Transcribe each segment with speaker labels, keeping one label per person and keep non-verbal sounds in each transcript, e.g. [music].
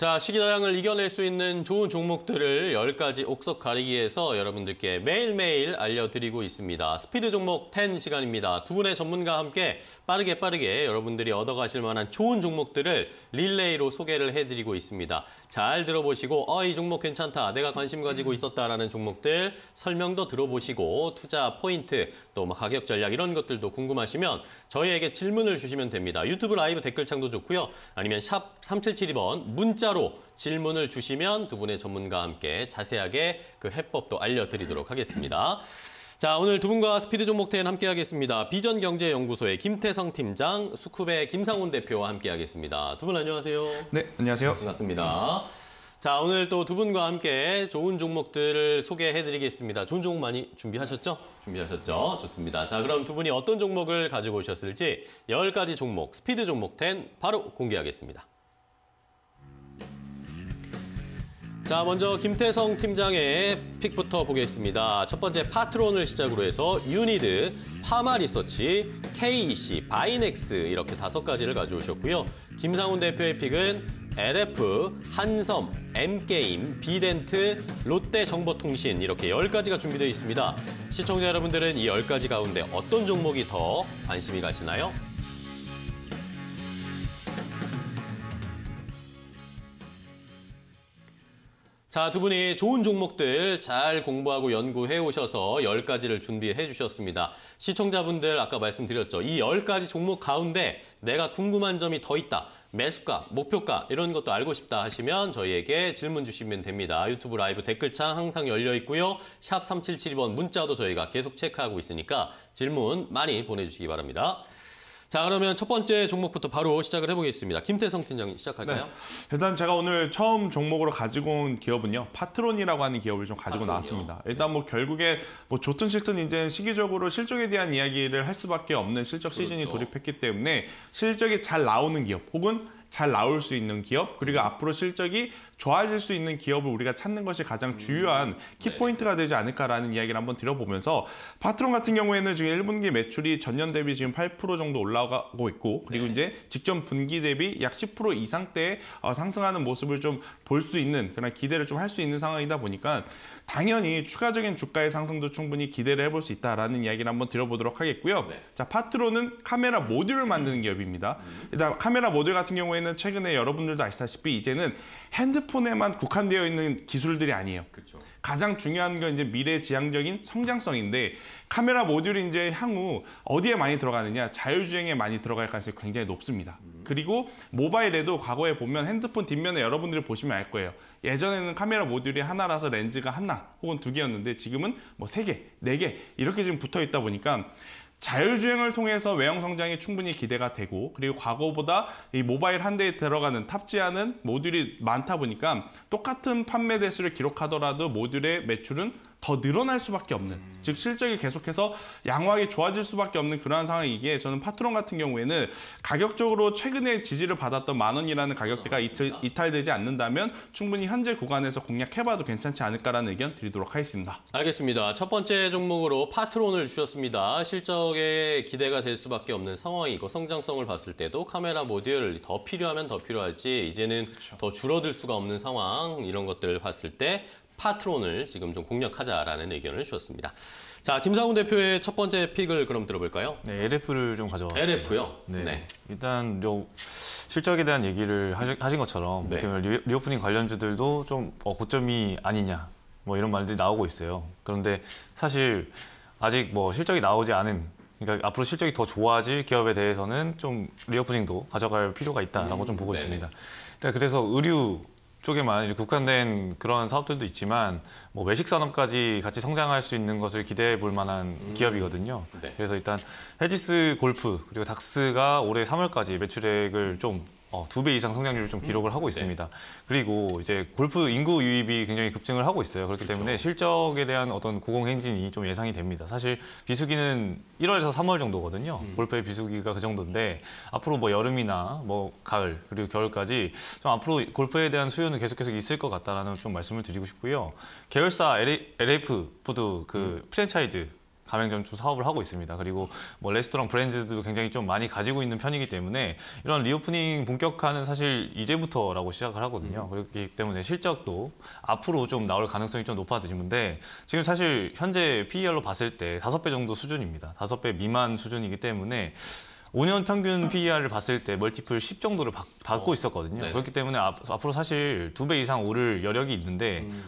Speaker 1: 자, 시기다양을 이겨낼 수 있는 좋은 종목들을 10가지 옥석 가리기에서 여러분들께 매일매일 알려드리고 있습니다. 스피드 종목 10 시간입니다. 두 분의 전문가와 함께 빠르게 빠르게 여러분들이 얻어가실 만한 좋은 종목들을 릴레이로 소개를 해드리고 있습니다. 잘 들어보시고 어, 이 종목 괜찮다. 내가 관심 가지고 있었다라는 종목들 설명도 들어보시고 투자 포인트 또 뭐 가격 전략 이런 것들도 궁금하시면 저희에게 질문을 주시면 됩니다. 유튜브 라이브 댓글창도 좋고요. 아니면 샵 3772번 문자 문자로 질문을 주시면 두 분의 전문가와 함께 자세하게 그 해법도 알려드리도록 하겠습니다. 자, 오늘 두 분과 스피드 종목 텐 함께하겠습니다. 비전경제연구소의 김태성 팀장, 수쿱의 김상훈 대표와 함께하겠습니다. 두 분 안녕하세요. 네, 안녕하세요. 반갑습니다. 자, 오늘 또 두 분과 함께 좋은 종목들을 소개해드리겠습니다. 좋은 종목 많이 준비하셨죠? 준비하셨죠? 좋습니다. 자, 그럼 두 분이 어떤 종목을 가지고 오셨을지 1 0가지 종목, 스피드 종목 텐 바로 공개하겠습니다. 자, 먼저 김태성 팀장의 픽부터 보겠습니다. 첫 번째 파트론을 시작으로 해서 유니드, 파마 리서치, KEC, 바이넥스 이렇게 다섯 가지를 가져오셨고요. 김상훈 대표의 픽은 LF, 한섬, M게임, 비덴트, 롯데정보통신 이렇게 열가지가 준비되어 있습니다. 시청자 여러분들은 이 열가지 가운데 어떤 종목이 더 관심이 가시나요? 자, 두 분이 좋은 종목들 잘 공부하고 연구해 오셔서 열가지를 준비해 주셨습니다. 시청자분들 아까 말씀드렸죠. 이 열가지 종목 가운데 내가 궁금한 점이 더 있다. 매수가, 목표가 이런 것도 알고 싶다 하시면 저희에게 질문 주시면 됩니다. 유튜브 라이브 댓글창 항상 열려 있고요. 샵 3772번 문자도 저희가 계속 체크하고 있으니까 질문 많이 보내주시기 바랍니다. 자 그러면 첫 번째 종목부터 바로 시작을 해보겠습니다.
Speaker 2: 김태성 팀장님 시작할까요? 네. 일단 제가 오늘 처음 종목으로 가지고 온 기업은요. 파트론이라고 하는 기업을 좀 가지고 파트론이요. 나왔습니다. 네. 일단 뭐 결국에 뭐 좋든 싫든 이제 시기적으로 실적에 대한 이야기를 할 수밖에 없는 실적 그렇죠. 시즌이 돌입했기 때문에 실적이 잘 나오는 기업 혹은 잘 나올 수 있는 기업 그리고 앞으로 실적이 좋아질 수 있는 기업을 우리가 찾는 것이 가장 중요한 음, 네. 키포인트가 되지 않을까라는 이야기를 한번 들어보면서 파트론 같은 경우에는 지금 1분기 매출이 전년 대비 지금 8% 정도 올라가고 있고 그리고 네. 이제 직전 분기 대비 약 10% 이상대에 어, 상승하는 모습을 좀 볼 수 있는 그런 기대를 좀 할 수 있는 상황이다 보니까 당연히 추가적인 주가의 상승도 충분히 기대를 해볼 수 있다라는 이야기를 한번 들어보도록 하겠고요. 네. 자 파트론은 카메라 모듈을 만드는 기업입니다. 음. 일단 카메라 모듈 같은 경우에는 최근에 여러분들도 아시다시피 이제는 핸드 폰 핸드폰에만 국한되어 있는 기술들이 아니에요. 그쵸. 가장 중요한 건 이제 미래 지향적인 성장성인데 카메라 모듈이 이제 향후 어디에 많이 들어가느냐 자율주행에 많이 들어갈 가능성이 굉장히 높습니다. 음. 그리고 모바일에도 과거에 보면 핸드폰 뒷면에 여러분들이 보시면 알 거예요. 예전에는 카메라 모듈이 하나라서 렌즈가 하나 혹은 두 개였는데 지금은 뭐 세 개, 네 개 이렇게 지금 붙어 있다 보니까 자율주행을 통해서 외형 성장이 충분히 기대가 되고 그리고 과거보다 이 모바일 한 대에 들어가는 탑재하는 모듈이 많다 보니까 똑같은 판매 대수를 기록하더라도 모듈의 매출은 더 늘어날 수밖에 없는 음. 즉 실적이 계속해서 양호하게 좋아질 수밖에 없는 그러한 상황이기에 저는 파트론 같은 경우에는 가격적으로 최근에 지지를 받았던 만 원이라는 가격대가 아, 이틀, 이탈되지 않는다면 충분히 현재 구간에서 공략해봐도 괜찮지 않을까라는 의견 드리도록 하겠습니다.
Speaker 1: 알겠습니다. 첫 번째 종목으로 파트론을 주셨습니다. 실적에 기대가 될 수밖에 없는 상황이고 성장성을 봤을 때도 카메라 모듈 더 필요하면 더 필요할지 이제는 그렇죠. 더 줄어들 수가 없는 상황 이런 것들을 봤을 때 파트론을 지금 좀 공략하자라는 의견을 주었습니다. 자, 김상훈 대표의 첫 번째 픽을 그럼 들어볼까요?
Speaker 3: 네, LF를 좀
Speaker 1: 가져왔습니다. LF요? 네. 네.
Speaker 3: 일단 요 실적에 대한 얘기를 하신 것처럼 네. 리, 오프닝 관련주들도 좀 어, 고점이 아니냐 뭐 이런 말들이 나오고 있어요. 그런데 사실 아직 뭐 실적이 나오지 않은 그러니까 앞으로 실적이 더 좋아질 기업에 대해서는 좀 리오프닝도 가져갈 필요가 있다라고 음, 좀 보고 네 있습니다. 그래서 의류 쪽에만 이 국한된 그런 사업들도 있지만 뭐 외식 산업까지 같이 성장할 수 있는 것을 기대해 볼 만한 음. 기업이거든요. 네. 그래서 일단 헤지스 골프 그리고 닥스가 올해 3월까지 매출액을 좀 어, 두 배 이상 성장률을 좀 음. 기록을 하고 네. 있습니다. 네. 그리고 이제 골프 인구 유입이 굉장히 급증을 하고 있어요. 그렇기 그렇죠. 때문에 실적에 대한 어떤 고공 행진이 좀 예상이 됩니다. 사실 비수기는 1월에서 3월 정도거든요. 음. 골프의 비수기가 그 정도인데 앞으로 뭐 여름이나 뭐 가을 그리고 겨울까지 좀 앞으로 골프에 대한 수요는 계속 계속 있을 것 같다라는 좀 말씀을 드리고 싶고요. 계열사 LA, LF 푸드 그 음. 프랜차이즈 가맹점 좀 사업을 하고 있습니다. 그리고 뭐 레스토랑 브랜드도 들 굉장히 좀 많이 가지고 있는 편이기 때문에 이런 리오프닝 본격화는 사실 이제부터라고 시작을 하거든요. 음. 그렇기 때문에 실적도 앞으로 좀 나올 가능성이 좀 높아지는데 지금 사실 현재 PER로 봤을 때 다섯 배 정도 수준입니다. 다섯 배 미만 수준이기 때문에 5년 평균 PER을 봤을 때 멀티플 10 정도를 받, 고 어. 있었거든요. 어, 그렇기 때문에 앞, 앞으로 사실 두 배 이상 오를 여력이 있는데 음.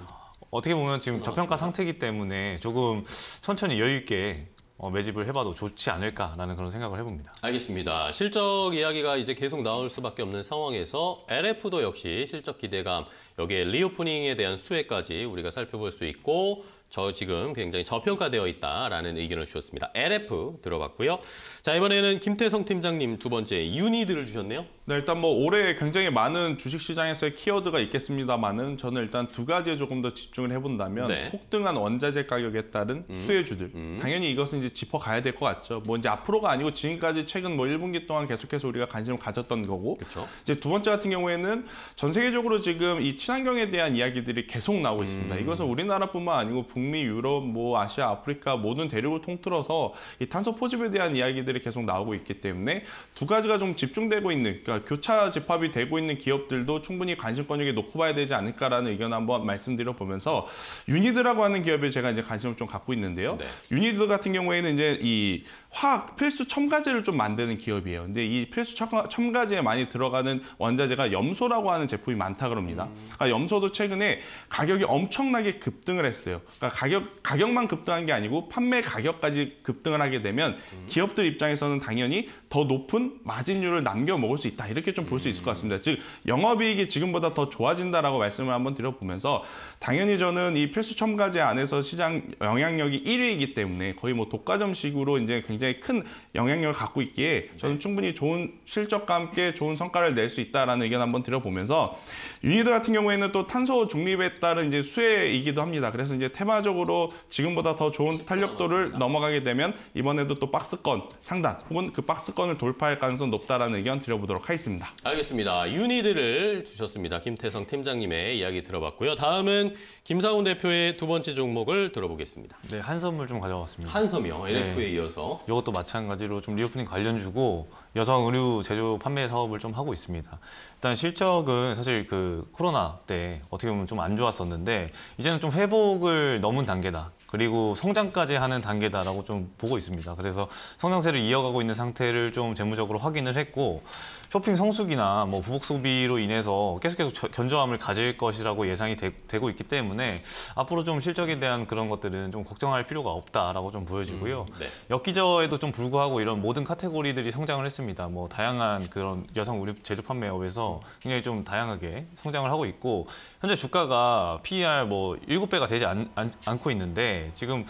Speaker 3: 어떻게 보면 지금 저평가 상태이기 때문에 조금 천천히 여유 있게 어, 매집을 해봐도 좋지 않을까라는 그런 생각을 해봅니다. 알겠습니다. 실적 이야기가 이제 계속 나올 수밖에 없는
Speaker 1: 상황에서 LF도 역시 실적 기대감, 여기에 리오프닝에 대한 수혜까지 우리가 살펴볼 수 있고 저 지금 굉장히 저평가되어 있다라는 의견을 주셨습니다. LF
Speaker 2: 들어봤고요. 자 이번에는 김태성 팀장님 두 번째 유니들을 주셨네요. 네 일단 뭐 올해 굉장히 많은 주식시장에서의 키워드가 있겠습니다만은 저는 일단 두 가지에 조금 더 집중을 해본다면 네. 폭등한 원자재 가격에 따른 음. 수혜주들 음. 당연히 이것은 이제 짚어가야 될 것 같죠. 뭐 이제 앞으로가 아니고 지금까지 최근 뭐 1분기 동안 계속해서 우리가 관심을 가졌던 거고 그쵸. 이제 두 번째 같은 경우에는 전 세계적으로 지금 이 친환경에 대한 이야기들이 계속 나오고 있습니다. 음. 이것은 우리나라뿐만 아니고 북 북미, 유럽, 뭐 아시아, 아프리카 모든 대륙을 통틀어서 이 탄소 포집에 대한 이야기들이 계속 나오고 있기 때문에 두 가지가 좀 집중되고 있는 그러니까 교차 집합이 되고 있는 기업들도 충분히 관심권역에 놓고 봐야 되지 않을까라는 의견 한번 말씀드려 보면서 유니드라고 하는 기업에 제가 이제 관심을 좀 갖고 있는데요. 네. 유니드 같은 경우에는 이제 이 화학 필수 첨가제를 좀 만드는 기업이에요. 근데 이 필수 첨가, 제에 많이 들어가는 원자재가 염소라고 하는 제품이 많다 그럽니다. 음. 그러니까 염소도 최근에 가격이 엄청나게 급등을 했어요. 그러니까 가격, 가격만 급등한 게 아니고 판매 가격까지 급등을 하게 되면 음. 기업들 입장에서는 당연히 더 높은 마진율을 남겨 먹을 수 있다. 이렇게 좀 볼 수 있을 것 같습니다. 즉 영업이익이 지금보다 더 좋아진다라고 말씀을 한번 드려보면서 당연히 저는 이 필수 첨가제 안에서 시장 영향력이 1위이기 때문에 거의 뭐 독과점식으로 이제 굉장히 큰 영향력을 갖고 있기에 저는 네. 충분히 좋은 실적과 함께 좋은 성과를 낼 수 있다라는 의견 한번 드려보면서 유니드 같은 경우에는 또 탄소 중립에 따른 이제 수혜이기도 합니다. 그래서 이제 테마적으로 지금보다 더 좋은 네, 네. 탄력도를 넘어가게 되면 이번에도 또 박스권 상단 혹은 그 박스권 3 0건을 돌파할 가능성 높다라는 의견 드려보도록 하겠습니다.
Speaker 1: 알겠습니다. 윤희들을 주셨습니다. 김태성 팀장님의 이야기 들어봤고요. 다음은 김상훈
Speaker 3: 대표의 두 번째 종목을 들어보겠습니다. 네, 한섬을 좀 가져왔습니다. 한섬이요. LF에 네. 이어서. 이것도 마찬가지로 좀 리오프닝 관련주고 여성 의류 제조 판매 사업을 좀 하고 있습니다. 일단 실적은 사실 그 코로나 때 어떻게 보면 좀 안 좋았었는데 이제는 좀 회복을 넘은 단계다. 그리고 성장까지 하는 단계다라고 좀 보고 있습니다. 그래서 성장세를 이어가고 있는 상태를 좀 재무적으로 확인을 했고 쇼핑 성수기나 뭐 부복 소비로 인해서 계속 계속 견조함을 가질 것이라고 예상이 되, 고 있기 때문에 앞으로 좀 실적에 대한 그런 것들은 좀 걱정할 필요가 없다라고 좀 보여지고요. 음, 네. 역기저에도 좀 불구하고 이런 모든 카테고리들이 성장을 했습니다. 뭐 다양한 그런 여성 의류 제조 판매업에서 굉장히 좀 다양하게 성장을 하고 있고 현재 주가가 PER 뭐 7배가 되지 않, 않고 있는데 지금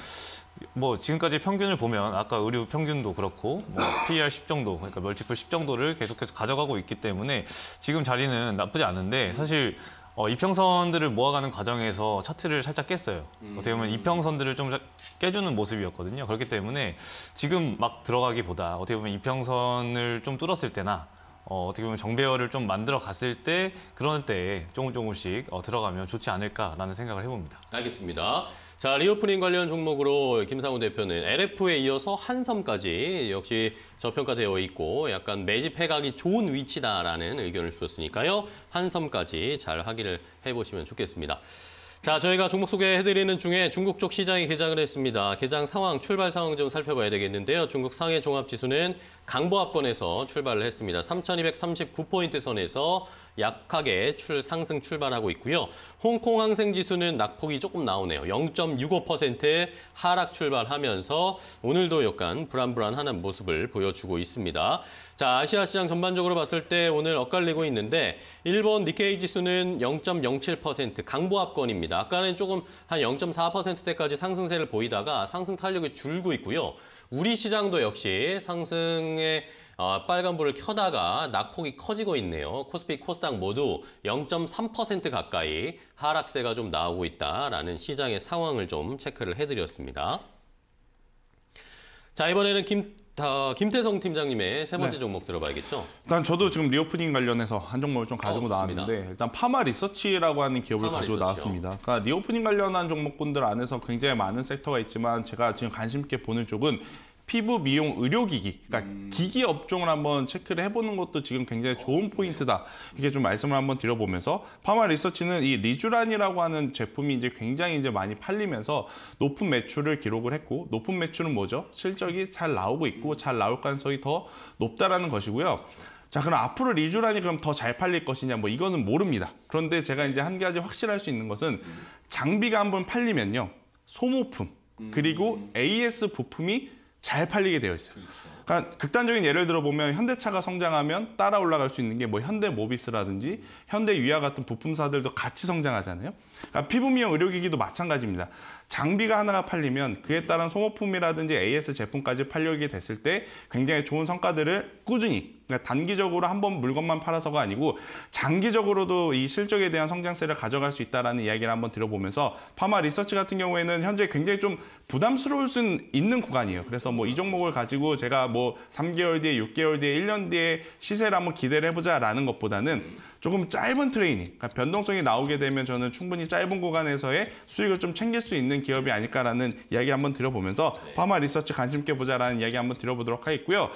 Speaker 3: 뭐 지금까지 평균을 보면 아까 의류 평균도 그렇고 뭐 PER 10 정도 그러니까 멀티플 10 정도를 계속해서 가져가고 있기 때문에 지금 자리는 나쁘지 않은데 음. 사실 어, 이평선들을 모아가는 과정에서 차트를 살짝 깼어요. 음. 어떻게 보면 이평선들을 좀 깨주는 모습이었거든요. 그렇기 때문에 지금 막 들어가기보다 어떻게 보면 이평선을 좀 뚫었을 때나 어, 어떻게 보면 정배열을 좀 만들어 갔을 때 그런 때에 조금 조금씩 어, 들어가면 좋지 않을까라는 생각을 해봅니다. 알겠습니다. 자 리오프닝 관련 종목으로 김상우 대표는 LF에 이어서
Speaker 1: 한섬까지 역시 저평가되어 있고 약간 매집해가기 좋은 위치다라는 의견을 주셨으니까요. 한섬까지 잘 확인을 해보시면 좋겠습니다. 자, 저희가 종목 소개해드리는 중에 중국 쪽 시장이 개장을 했습니다. 개장 상황, 출발 상황 좀 살펴봐야 되겠는데요. 중국 상해 종합지수는 강보합권에서 출발을 했습니다. 3,239포인트 선에서 약하게 출 상승 출발하고 있고요. 홍콩 항생지수는 낙폭이 조금 나오네요. 0.65% 하락 출발하면서 오늘도 약간 불안불안하는 모습을 보여주고 있습니다. 자, 아시아 시장 전반적으로 봤을 때 오늘 엇갈리고 있는데 일본 니케이 지수는 0.07% 강보합권입니다. 아까는 조금 한 0.4%대까지 상승세를 보이다가 상승 탄력이 줄고 있고요. 우리 시장도 역시 상승의 어, 빨간불을 켜다가 낙폭이 커지고 있네요. 코스피, 코스닥 모두 0.3% 가까이 하락세가 좀 나오고 있다라는 시장의 상황을 좀 체크를 해드렸습니다. 자 이번에는 김다 김태성 팀장님의 세 번째 네. 종목 들어봐야겠죠?
Speaker 2: 일단 저도 지금 리오프닝 관련해서 한 종목을 좀 가지고 어, 나왔는데 일단 파마 리서치라고 하는 기업을 가지고 리서치요. 나왔습니다. 그러니까 리오프닝 관련한 종목군들 안에서 굉장히 많은 섹터가 있지만 제가 지금 관심 있게 보는 쪽은 피부 미용 의료기기, 그러니까 음. 기기 업종을 한번 체크를 해보는 것도 지금 굉장히 좋은 어, 포인트다. 이게 좀 말씀을 한번 드려보면서 파마 리서치는 이 리쥬란이라고 하는 제품이 이제 굉장히 이제 많이 팔리면서 높은 매출을 기록을 했고 높은 매출은 뭐죠? 실적이 잘 나오고 있고 음. 잘 나올 가능성이 더 높다라는 것이고요. 자 그럼 앞으로 리쥬란이 그럼 더 잘 팔릴 것이냐 뭐 이거는 모릅니다. 그런데 제가 이제 한 가지 확실할 수 있는 것은 음. 장비가 한번 팔리면요 소모품 그리고 음. AS 부품이 잘 팔리게 되어 있어요. 그러니까 극단적인 예를 들어보면 현대차가 성장하면 따라 올라갈 수 있는 게 뭐 현대모비스라든지 현대위아 같은 부품사들도 같이 성장하잖아요. 그러니까 피부미용 의료기기도 마찬가지입니다. 장비가 하나가 팔리면 그에 따른 소모품이라든지 AS 제품까지 팔리게 됐을 때 굉장히 좋은 성과들을 꾸준히 그러니까 단기적으로 한번 물건만 팔아서가 아니고 장기적으로도 이 실적에 대한 성장세를 가져갈 수 있다라는 이야기를 한번 들어보면서 파마 리서치 같은 경우에는 현재 굉장히 좀 부담스러울 수 있는 구간이에요. 그래서 뭐 이 종목을 가지고 제가 뭐 3개월 뒤에, 6개월 뒤에, 1년 뒤에 시세를 한번 기대를 해보자라는 것보다는 조금 짧은 트레이닝, 그러니까 변동성이 나오게 되면 저는 충분히 짧은 구간에서의 수익을 좀 챙길 수 있는 기업이 아닐까라는 이야기 한번 들어보면서 네. 파마 리서치 관심 있게 보자라는 이야기 한번 들어보도록 하겠고요.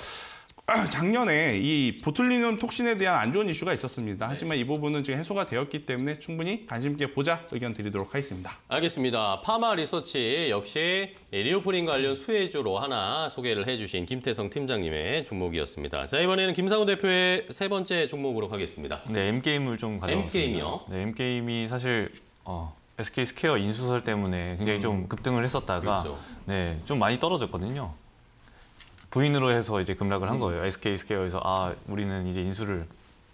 Speaker 2: [clears throat] 작년에 이 보툴리눔 톡신에 대한 안 좋은 이슈가 있었습니다. 하지만 이 부분은 지금 해소가 되었기 때문에 충분히 관심 있게 보자 의견 드리도록 하겠습니다.
Speaker 1: 알겠습니다. 파마 리서치 역시 리오프링 관련 수혜주로 하나 소개를 해주신 김태성 팀장님의 종목이었습니다. 자 이번에는 김상우 대표의 세 번째 종목으로 가겠습니다.
Speaker 3: 네, M게임을 좀 가져왔습니다. M게임이요? 네, M게임이 사실 어, SK 스퀘어 인수설 때문에 굉장히 음. 좀 급등을 했었다가 그렇죠. 네, 좀 많이 떨어졌거든요. 부인으로 해서 이제 급락을 한 음. 거예요. SK 스케어에서아 우리는 이제 인수를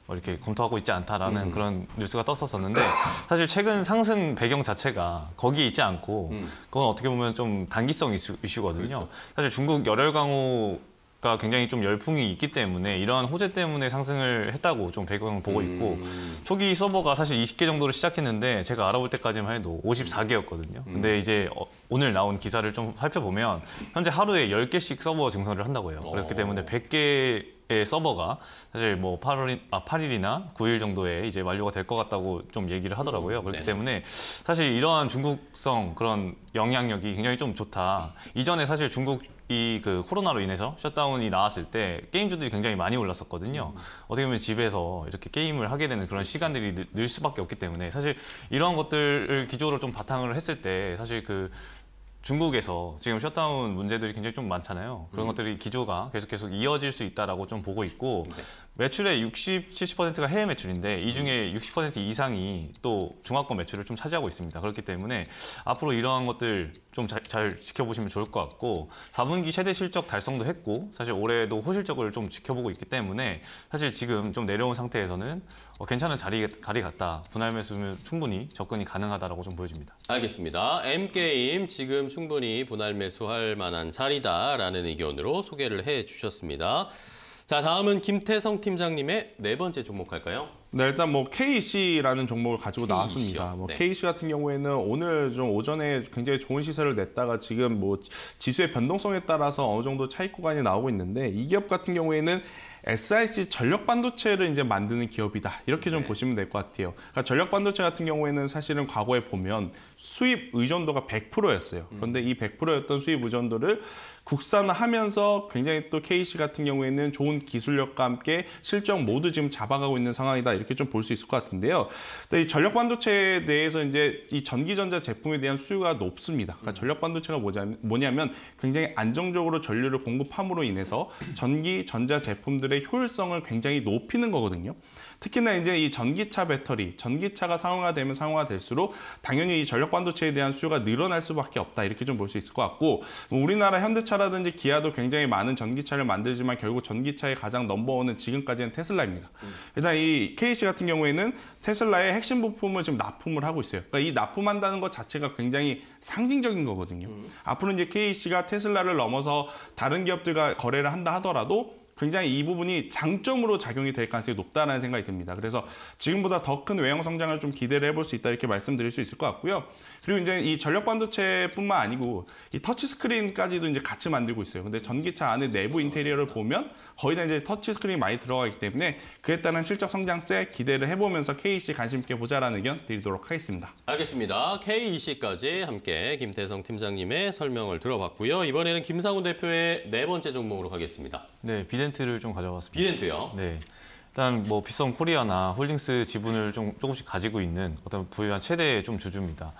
Speaker 3: 뭐 이렇게 검토하고 있지 않다라는 음. 그런 뉴스가 떴었었는데 사실 최근 상승 배경 자체가 거기에 있지 않고 음. 그건 어떻게 보면 좀 단기성 이슈, 거든요 그렇죠. 사실 중국 열혈 강호 가 굉장히 좀 열풍이 있기 때문에 이러한 호재 때문에 상승을 했다고 좀 배경을 보고 음. 있고 초기 서버가 사실 20개 정도로 시작했는데 제가 알아볼 때까지만 해도 54개였거든요. 음. 근데 이제 어, 오늘 나온 기사를 좀 살펴보면 현재 하루에 10개씩 서버 증설을 한다고 해요. 그렇기 어. 때문에 100개 의 서버가 사실 뭐 8월, 아, 8일이나 9일 정도에 이제 완료가 될 것 같다고 좀 얘기를 하더라고요. 음, 그렇기 네. 때문에 사실 이러한 중국성 그런 영향력이 굉장히 좀 좋다. 이전에 사실 중국 이그 코로나로 인해서 셧다운이 나왔을 때 게임주들이 굉장히 많이 올랐었거든요. 음. 어떻게 보면 집에서 이렇게 게임을 하게 되는 그런 시간들이 늘, 늘 수밖에 없기 때문에 사실 이러한 것들을 기조로 좀 바탕을 했을 때 사실 그 중국에서 지금 셧다운 문제들이 굉장히 좀 많잖아요. 그런 음. 것들이 기조가 계속 계속 이어질 수 있다라고 좀 보고 있고 네. 매출의 60, 70%가 해외 매출인데 이 중에 60% 이상이 또 중화권 매출을 좀 차지하고 있습니다. 그렇기 때문에 앞으로 이러한 것들 좀 잘 지켜보시면 좋을 것 같고 4분기 최대 실적 달성도 했고 사실 올해도 호실적을 좀 지켜보고 있기 때문에 사실 지금 좀 내려온 상태에서는 어, 괜찮은 자리 가리 같다. 분할 매수면 충분히 접근이 가능하다고좀 보여집니다.
Speaker 1: 알겠습니다. M 게임 지금 충분히 분할 매수할 만한 자리다라는 의견으로 소개를 해 주셨습니다. 자, 다음은 김태성 팀장님의 네 번째 종목 할까요?
Speaker 2: 네, 일단 뭐 KC라는 종목을 가지고 KC요? 나왔습니다. 뭐 네. KC 같은 경우에는 오늘 좀 오전에 굉장히 좋은 시세를 냈다가 지금 뭐 지수의 변동성에 따라서 어느 정도 차익 구간이 나오고 있는데 이 기업 같은 경우에는 SIC 전력 반도체를 이제 만드는 기업이다. 이렇게 좀 네. 보시면 될 것 같아요. 그러니까 전력 반도체 같은 경우에는 사실은 과거에 보면 수입 의존도가 100%였어요. 그런데 이 100%였던 수입 의존도를 국산화하면서 굉장히 또 KC 같은 경우에는 좋은 기술력과 함께 실적 모두 지금 잡아가고 있는 상황이다 이렇게 좀 볼 수 있을 것 같은데요. 이 전력 반도체에 대해서 이제 이 전기전자 제품에 대한 수요가 높습니다. 그러니까 전력 반도체가 뭐냐면 굉장히 안정적으로 전류를 공급함으로 인해서 전기 전자 제품들의 효율성을 굉장히 높이는 거거든요. 특히나 이제 이 전기차 배터리, 전기차가 상용화되면 상용화될수록 당연히 이 전력 반도체에 대한 수요가 늘어날 수밖에 없다 이렇게 좀 볼 수 있을 것 같고 뭐 우리나라 현대차라든지 기아도 굉장히 많은 전기차를 만들지만 결국 전기차의 가장 넘버원은 지금까지는 테슬라입니다. 일단 이 KC 같은 경우에는 테슬라의 핵심 부품을 지금 납품을 하고 있어요. 그러니까 이 납품한다는 것 자체가 굉장히 상징적인 거거든요. 음. 앞으로 이제 KC가 테슬라를 넘어서 다른 기업들과 거래를 한다 하더라도 굉장히 이 부분이 장점으로 작용이 될 가능성이 높다는 생각이 듭니다. 그래서 지금보다 더 큰 외형 성장을 좀 기대를 해볼 수 있다 이렇게 말씀드릴 수 있을 것 같고요. 그리고 이제 이 전력 반도체뿐만 아니고 이 터치 스크린까지도 이제 같이 만들고 있어요. 근데 전기차 안에 내부 인테리어를 보면 거의 다 이제 터치 스크린이 많이 들어가 기 때문에 그에 따른 실적 성장세 기대를 해보면서 KEC 관심 있게 보자라는 의견 드리도록 하겠습니다.
Speaker 1: 알겠습니다. KEC까지 함께 김태성 팀장님의 설명을 들어봤고요. 이번에는 김상훈 대표의 네 번째 종목으로 가겠습니다.
Speaker 3: 네, 비덴트를 좀 가져왔습니다. 비덴트요? 네. 일단 뭐 비썸 코리아나 홀딩스 지분을 좀 조금씩 가지고 있는 어떤 부유한 최대의 좀 주주입니다.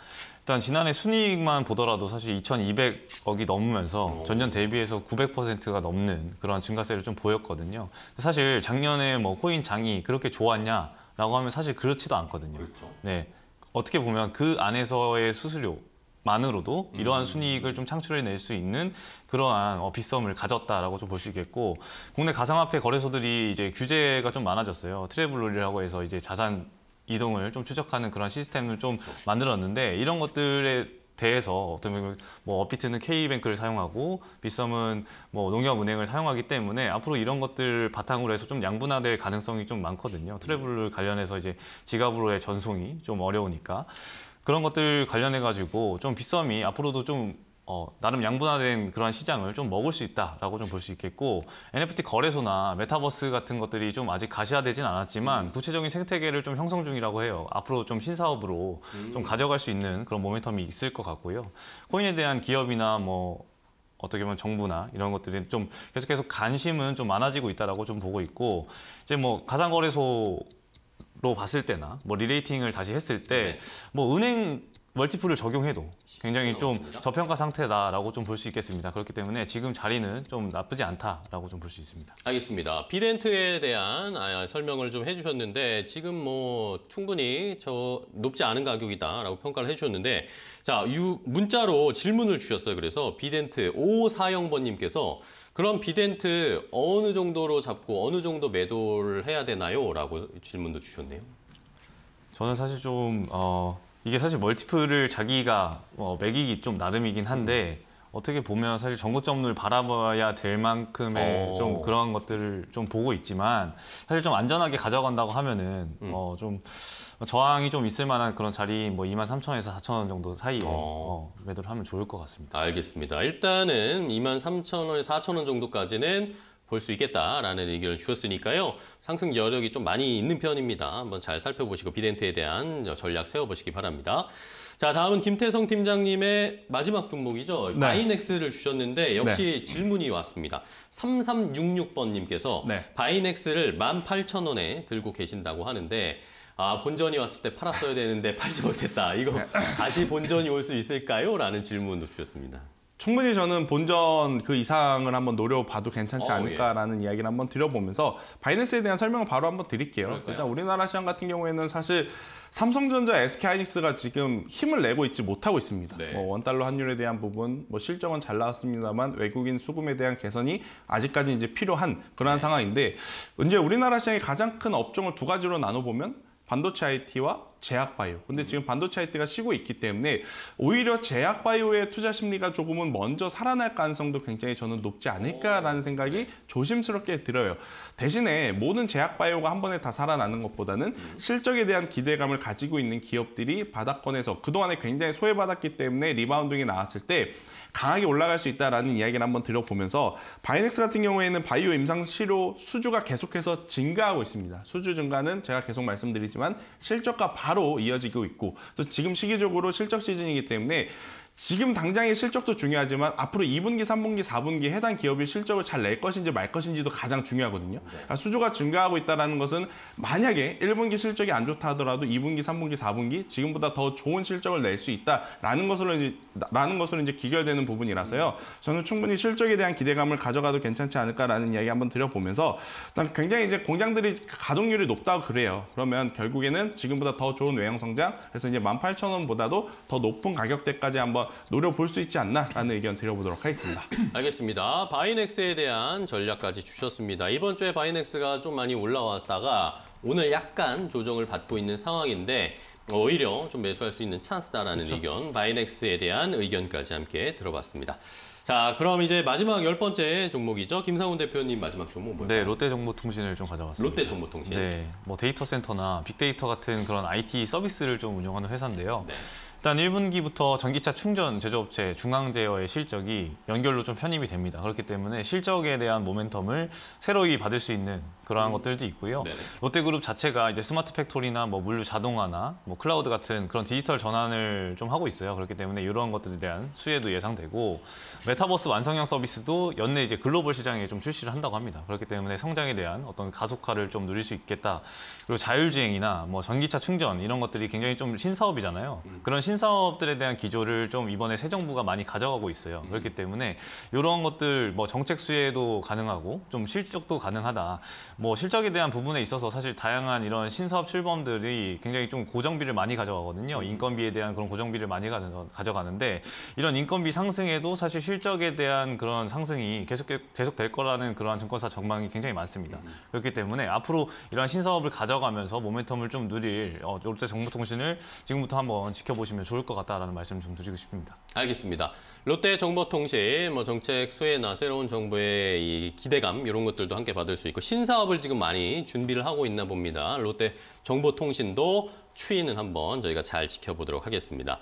Speaker 3: 일단 지난해 순이익만 보더라도 사실 2,200억이 넘으면서 전년 대비해서 900%가 넘는 그런 증가세를 좀 보였거든요. 사실 작년에 뭐 코인 장이 그렇게 좋았냐라고 하면 사실 그렇지도 않거든요. 그렇죠. 네. 어떻게 보면 그 안에서의 수수료 만으로도 음. 이러한 순이익을 좀 창출해낼 수 있는 그러한 비 어, 빗썸을 가졌다라고 좀볼수 있겠고 국내 가상화폐 거래소들이 이제 규제가 좀 많아졌어요 트래블 롤이라고 해서 이제 자산 이동을 좀 추적하는 그런 시스템을 좀 만들었는데 이런 것들에 대해서 어떤 뭐 업비트는 K뱅크를 사용하고 빗썸은 뭐 농협은행을 사용하기 때문에 앞으로 이런 것들 바탕으로 해서 좀 양분화될 가능성이 좀 많거든요. 트래블 관련해서 이제 지갑으로의 전송이 좀 어려우니까 그런 것들 관련해 가지고 좀 빗썸이 앞으로도 좀 어, 나름 양분화된 그러한 시장을 좀 먹을 수 있다라고 좀 볼 수 있겠고 NFT 거래소나 메타버스 같은 것들이 좀 아직 가시화되진 않았지만 음. 구체적인 생태계를 좀 형성 중이라고 해요. 앞으로 좀 신사업으로 음. 좀 가져갈 수 있는 그런 모멘텀이 있을 것 같고요. 코인에 대한 기업이나 뭐 어떻게 보면 정부나 이런 것들이 좀 계속해서 관심은 좀 많아지고 있다라고 좀 보고 있고 이제 뭐 가상거래소 로 봤을 때나 뭐 리레이팅을 다시 했을 때뭐 네. 뭐 은행 멀티플을 적용해도 굉장히 좀 저평가 상태다라고 좀 볼 수 있겠습니다. 그렇기 때문에 지금 자리는 좀 나쁘지 않다라고 좀 볼 수 있습니다.
Speaker 1: 알겠습니다. 비덴트에 대한 아, 설명을 좀 해주셨는데 지금 뭐 충분히 저 높지 않은 가격이다라고 평가를 해주셨는데 자 유, 문자로 질문을 주셨어요. 그래서 비덴트 5540번님께서 그럼 비덴트 어느 정도로 잡고 어느 정도 매도를 해야 되나요? 라고 질문도 주셨네요.
Speaker 3: 저는 사실 좀... 어... 이게 사실 멀티플을 자기가 어, 매기기 좀 나름이긴 한데 음. 어떻게 보면 사실 전고점을 바라봐야 될 만큼의 오. 어. 좀 그런 것들을 좀 보고 있지만 사실 좀 안전하게 가져간다고 하면은 음. 어좀 저항이 좀 있을 만한 그런 자리 뭐 2만 3천에서 4천 원 정도 사이에 어. 어, 매도를 하면 좋을 것 같습니다. 알겠습니다.
Speaker 1: 일단은 2만 3천 원에 4천 원 정도까지는 볼수 있겠다라는 의견을 주셨으니까요. 상승 여력이 좀 많이 있는 편입니다. 한번 잘 살펴보시고 비덴트에 대한 전략 세워보시기 바랍니다. 자, 다음은 김태성 팀장님의 마지막 종목이죠. 네. 바이넥스를 주셨는데 역시 네. 질문이 왔습니다. 3366번님께서 네. 바이넥스를 18,000원에 들고 계신다고 하는데 아, 본전이 왔을 때 팔았어야 되는데 팔지 못했다. 이거 네. 다시 본전이 올 수 있을까요? 라는 질문도 주셨습니다.
Speaker 2: 충분히 저는 본전 그 이상을 한번 노려봐도 괜찮지 어, 예. 않을까라는 예. 이야기를 한번 드려보면서 바이낸스에 대한 설명을 바로 한번 드릴게요. 요 일단 우리나라 시장 같은 경우에는 사실 삼성전자, SK하이닉스가 지금 힘을 내고 있지 못하고 있습니다. 네. 뭐 원달러 환율에 대한 부분, 뭐 실적은 잘 나왔습니다만 외국인 수금에 대한 개선이 아직까지 이제 필요한 그러한 네. 상황인데 이제 우리나라 시장의 가장 큰 업종을 두 가지로 나눠 보면 반도체 IT와 제약바이오. 근데 음. 지금 반도체 IT가 쉬고 있기 때문에 오히려 제약바이오의 투자 심리가 조금은 먼저 살아날 가능성도 굉장히 저는 높지 않을까라는 어, 생각이 네. 조심스럽게 들어요. 대신에 모든 제약바이오가 한 번에 다 살아나는 것보다는 음. 실적에 대한 기대감을 가지고 있는 기업들이 바닥권에서 그동안에 굉장히 소외받았기 때문에 리바운딩이 나왔을 때 강하게 올라갈 수 있다라는 이야기를 한번 들어보면서 바이넥스 같은 경우에는 바이오 임상 치료 수주가 계속해서 증가하고 있습니다. 수주 증가는 제가 계속 말씀드리지만 실적과 바 바로 이어지고 있고 또 지금 시기적으로 실적 시즌이기 때문에 지금 당장의 실적도 중요하지만 앞으로 2분기, 3분기, 4분기 해당 기업이 실적을 잘 낼 것인지 말 것인지도 가장 중요하거든요. 네. 그러니까 수주가 증가하고 있다는 것은 만약에 1분기 실적이 안 좋다 하더라도 2분기, 3분기, 4분기 지금보다 더 좋은 실적을 낼 수 있다라는 것으로 이제 라는 것으로 이제 기결되는 부분이라서요. 저는 충분히 실적에 대한 기대감을 가져가도 괜찮지 않을까라는 이야기 한번 드려보면서 일단 굉장히 이제 공장들이 가동률이 높다고 그래요. 그러면 결국에는 지금보다 더 좋은 외형 성장 그래서 이제 18,000원보다도 더 높은 가격대까지 한번 노려볼 수 있지 않나라는 의견 드려보도록 하겠습니다.
Speaker 1: [clears throat] 알겠습니다. 바이넥스에 대한 전략까지 주셨습니다. 이번 주에 바이넥스가 좀 많이 올라왔다가 오늘 약간 조정을 받고 있는 상황인데 오히려 좀 매수할 수 있는 찬스다라는 그렇 의견, 바이넥스에 대한 의견까지 함께 들어봤습니다. 자, 그럼 이제 마지막 열 번째 종목이죠. 김상훈 대표님 마지막 종목 뭐요 네,
Speaker 3: 롯데 정보통신을 좀 가져왔습니다. 롯데 정보통신. 네, 뭐 데이터 센터나 빅데이터 같은 그런 IT 서비스를 좀 운영하는 회사인데요. 네. 일단 1분기부터 전기차 충전 제조업체 중앙제어의 실적이 연결로 좀 편입이 됩니다. 그렇기 때문에 실적에 대한 모멘텀을 새로이 받을 수 있는 그러한 음. 것들도 있고요. 네네. 롯데그룹 자체가 이제 스마트 팩토리나 뭐 물류 자동화나 뭐 클라우드 같은 그런 디지털 전환을 좀 하고 있어요. 그렇기 때문에 이러한 것들에 대한 수혜도 예상되고 메타버스 완성형 서비스도 연내 이제 글로벌 시장에 좀 출시를 한다고 합니다. 그렇기 때문에 성장에 대한 어떤 가속화를 좀 누릴 수 있겠다. 그리고 자율주행이나 뭐 전기차 충전 이런 것들이 굉장히 좀 신사업이잖아요. 음. 그런 신 신사업들에 대한 기조를 좀 이번에 새 정부가 많이 가져가고 있어요. 음. 그렇기 때문에 이런 것들 뭐 정책 수혜도 가능하고 좀 실적도 가능하다. 뭐 실적에 대한 부분에 있어서 사실 다양한 이런 신사업 출범들이 굉장히 좀 고정비를 많이 가져가거든요. 음. 인건비에 대한 그런 고정비를 많이 가져가는데 이런 인건비 상승에도 사실 실적에 대한 그런 상승이 계속 계속될 거라는 그러한 증권사 전망이 굉장히 많습니다. 음. 그렇기 때문에 앞으로 이러한 신사업을 가져가면서 모멘텀을 좀 누릴 어, 롯데 정보통신을 지금부터 한번 지켜보시면. 하면 좋을 것 같다라는 말씀 을좀 드리고 싶습니다.
Speaker 1: 알겠습니다. 롯데 정보통신, 뭐 정책 수혜나 새로운 정부의 이 기대감 이런 것들도 함께 받을 수 있고 신사업을 지금 많이 준비를 하고 있나 봅니다. 롯데 정보통신도 추이는 한번 저희가 잘 지켜보도록 하겠습니다.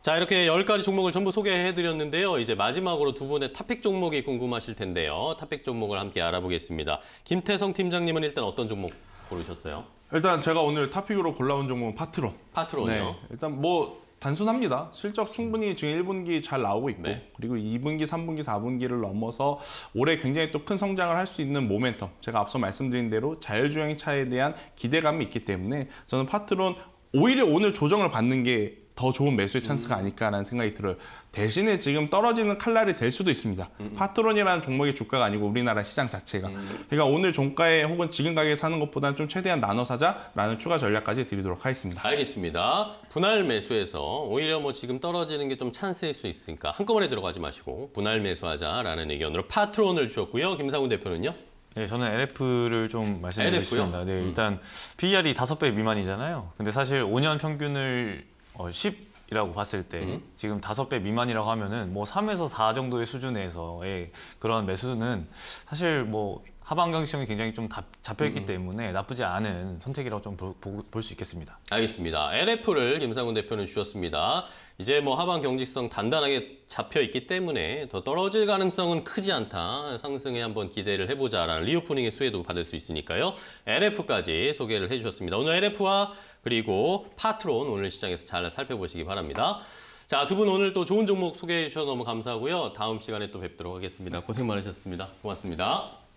Speaker 1: 자 이렇게 1 0가지 종목을 전부 소개해드렸는데요. 이제 마지막으로 두 분의 탑픽 종목이 궁금하실 텐데요. 탑픽 종목을 함께 알아보겠습니다. 김태성 팀장님은 일단 어떤 종목 고르셨어요?
Speaker 2: 일단 제가 오늘 탑픽으로 골라온 종목은 파트론. 파트론이요? 네, 일단 뭐 단순합니다. 실적 충분히 지금 1분기 잘 나오고 있고 네. 그리고 2분기, 3분기, 4분기를 넘어서 올해 굉장히 또 큰 성장을 할 수 있는 모멘텀 제가 앞서 말씀드린 대로 자율주행차에 대한 기대감이 있기 때문에 저는 파트론 오히려 오늘 조정을 받는 게더 좋은 매수의 찬스가 음. 아닐까라는 생각이 들어요. 대신에 지금 떨어지는 칼날이 될 수도 있습니다. 음, 음. 파트론이라는 종목의 주가가 아니고 우리나라 시장 자체가. 그러니까 오늘 종가에 혹은 지금 가게에 사는 것보다는 좀 최대한 나눠 사자라는 추가 전략까지 드리도록 하겠습니다.
Speaker 1: 알겠습니다. 분할 매수에서 오히려 뭐 지금 떨어지는 게 좀 찬스일 수 있으니까 한꺼번에 들어가지 마시고 분할 매수하자라는 의견으로 파트론을 주었고요. 김상훈
Speaker 3: 대표는요? 네, 저는 LF를 좀 말씀드리고 싶습니다. 네, 일단 PER이 5배 미만이잖아요. 근데 사실 5년 평균을 어, 10이라고 봤을 때 음. 지금 5배 미만이라고 하면은 뭐 3에서 4 정도의 수준에서의 그런 매수는 사실 뭐 하반경 시험이 굉장히 좀 다, 잡혀있기 음. 때문에 나쁘지 않은 선택이라고 좀 볼 수 있겠습니다.
Speaker 1: 알겠습니다. NF를 김상훈 대표는 주셨습니다. 이제 뭐 하반 경직성 단단하게 잡혀있기 때문에 더 떨어질 가능성은 크지 않다. 상승에 한번 기대를 해보자라는 리오프닝의 수혜도 받을 수 있으니까요. NF까지 소개를 해주셨습니다. 오늘 NF와 그리고 파트론 오늘 시장에서 잘 살펴보시기 바랍니다. 자, 두 분 오늘 또 좋은 종목 소개해 주셔서 너무 감사하고요. 다음 시간에 또 뵙도록 하겠습니다. 고생 많으셨습니다. 고맙습니다.